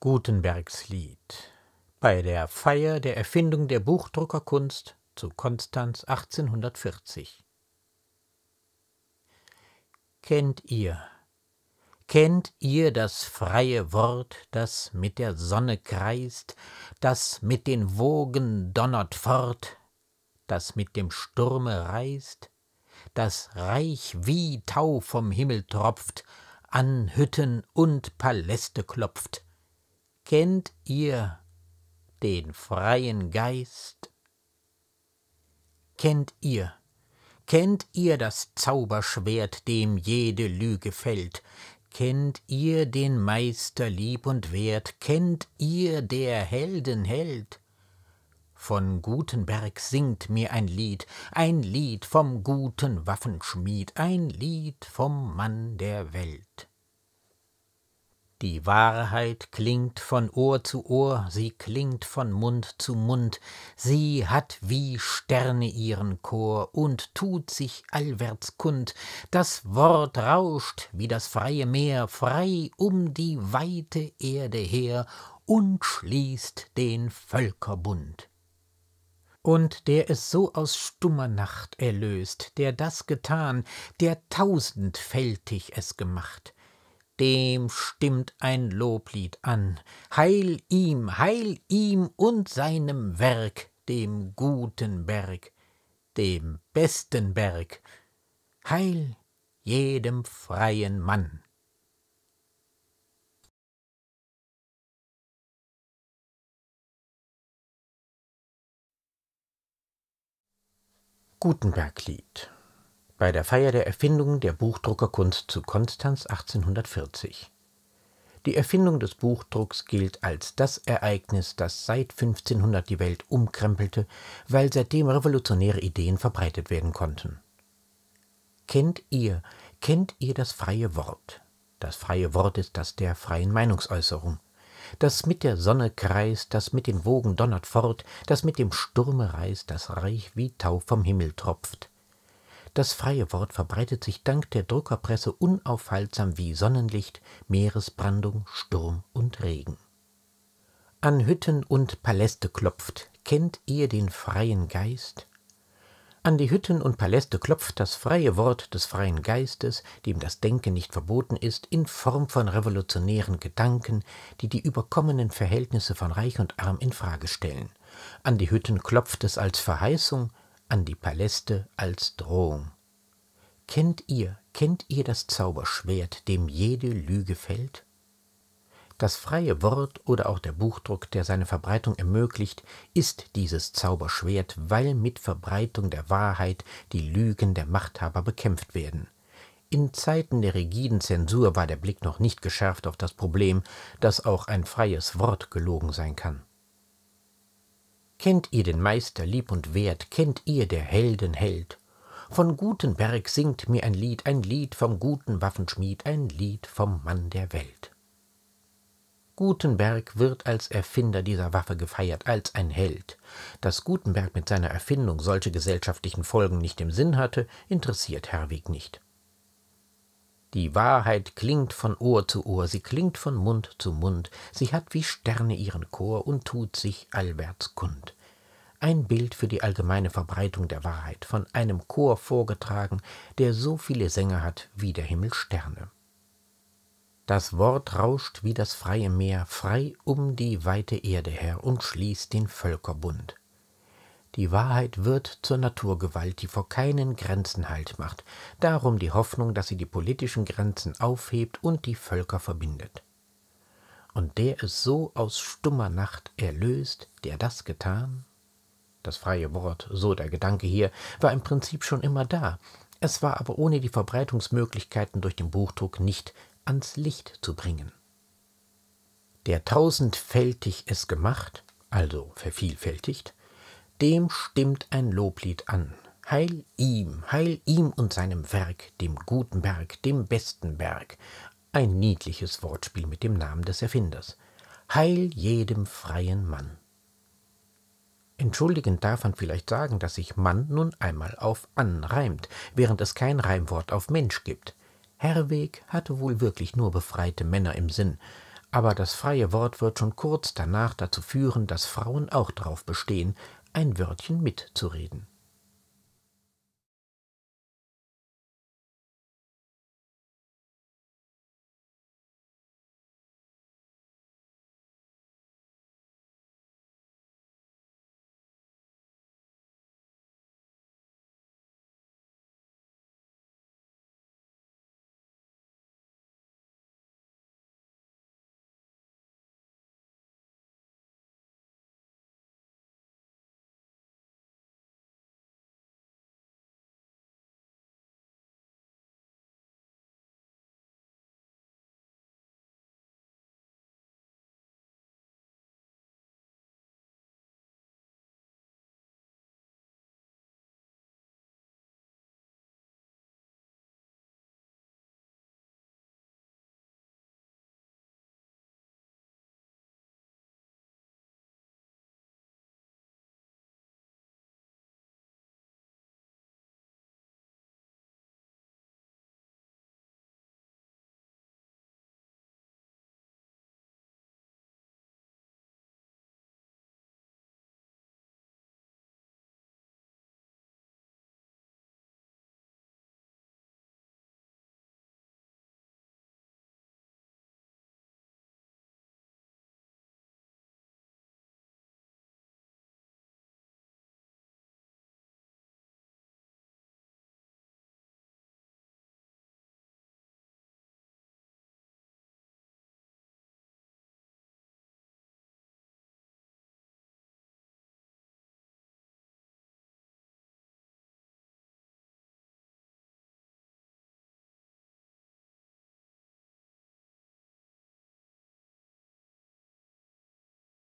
Gutenbergs Lied bei der Feier der Erfindung der Buchdruckerkunst zu Konstanz 1840 Kennt ihr, kennt ihr das freie Wort, das mit der Sonne kreist, das mit den Wogen donnert fort, das mit dem Sturme reist, das reich wie Tau vom Himmel tropft, an Hütten und Paläste klopft, Kennt ihr den freien Geist? Kennt ihr, kennt ihr das Zauberschwert, dem jede Lüge fällt? Kennt ihr den Meister lieb und wert? Kennt ihr der Helden Held? Von Gutenberg singt mir ein Lied, ein Lied vom guten Waffenschmied, ein Lied vom Mann der Welt. Die Wahrheit klingt von Ohr zu Ohr, sie klingt von Mund zu Mund, sie hat wie Sterne ihren Chor und tut sich allwärts kund, das Wort rauscht wie das freie Meer frei um die weite Erde her und schließt den Völkerbund und der es so aus stummer Nacht erlöst, der das getan, der tausendfältig es gemacht, dem stimmt ein Loblied an. Heil ihm, heil ihm und seinem Werk, dem guten Berg, dem besten Berg. Heil jedem freien Mann. Gutenberglied bei der Feier der Erfindung der Buchdruckerkunst zu Konstanz 1840. Die Erfindung des Buchdrucks gilt als das Ereignis, das seit 1500 die Welt umkrempelte, weil seitdem revolutionäre Ideen verbreitet werden konnten. Kennt ihr, kennt ihr das freie Wort? Das freie Wort ist das der freien Meinungsäußerung. Das mit der Sonne kreist, das mit den Wogen donnert fort, das mit dem Sturme reißt, das reich wie Tau vom Himmel tropft. Das freie Wort verbreitet sich dank der Druckerpresse unaufhaltsam wie Sonnenlicht, Meeresbrandung, Sturm und Regen. An Hütten und Paläste klopft, kennt ihr den freien Geist? An die Hütten und Paläste klopft das freie Wort des freien Geistes, dem das Denken nicht verboten ist, in Form von revolutionären Gedanken, die die überkommenen Verhältnisse von Reich und Arm in Frage stellen. An die Hütten klopft es als Verheißung, an die Paläste als Drohung. Kennt ihr, kennt ihr das Zauberschwert, dem jede Lüge fällt? Das freie Wort oder auch der Buchdruck, der seine Verbreitung ermöglicht, ist dieses Zauberschwert, weil mit Verbreitung der Wahrheit die Lügen der Machthaber bekämpft werden. In Zeiten der rigiden Zensur war der Blick noch nicht geschärft auf das Problem, dass auch ein freies Wort gelogen sein kann. Kennt ihr den Meister lieb und wert, kennt ihr der Helden Held. Von Gutenberg singt mir ein Lied, ein Lied vom guten Waffenschmied, ein Lied vom Mann der Welt. Gutenberg wird als Erfinder dieser Waffe gefeiert, als ein Held. Dass Gutenberg mit seiner Erfindung solche gesellschaftlichen Folgen nicht im Sinn hatte, interessiert Herwig nicht. Die Wahrheit klingt von Ohr zu Ohr, sie klingt von Mund zu Mund, sie hat wie Sterne ihren Chor und tut sich allwärts kund. Ein Bild für die allgemeine Verbreitung der Wahrheit, von einem Chor vorgetragen, der so viele Sänger hat wie der Himmel Sterne. Das Wort rauscht wie das freie Meer frei um die weite Erde her und schließt den Völkerbund. Die Wahrheit wird zur Naturgewalt, die vor keinen Grenzen Halt macht. Darum die Hoffnung, dass sie die politischen Grenzen aufhebt und die Völker verbindet. Und der es so aus stummer Nacht erlöst, der das getan? Das freie Wort, so der Gedanke hier, war im Prinzip schon immer da. Es war aber ohne die Verbreitungsmöglichkeiten durch den Buchdruck nicht ans Licht zu bringen. Der tausendfältig es gemacht, also vervielfältigt, dem stimmt ein Loblied an. Heil ihm, heil ihm und seinem Werk, dem guten Berg, dem besten Berg. Ein niedliches Wortspiel mit dem Namen des Erfinders. Heil jedem freien Mann. Entschuldigend darf man vielleicht sagen, dass sich Mann nun einmal auf an reimt, während es kein Reimwort auf Mensch gibt. Herweg hatte wohl wirklich nur befreite Männer im Sinn, aber das freie Wort wird schon kurz danach dazu führen, dass Frauen auch darauf bestehen, ein Wörtchen mitzureden.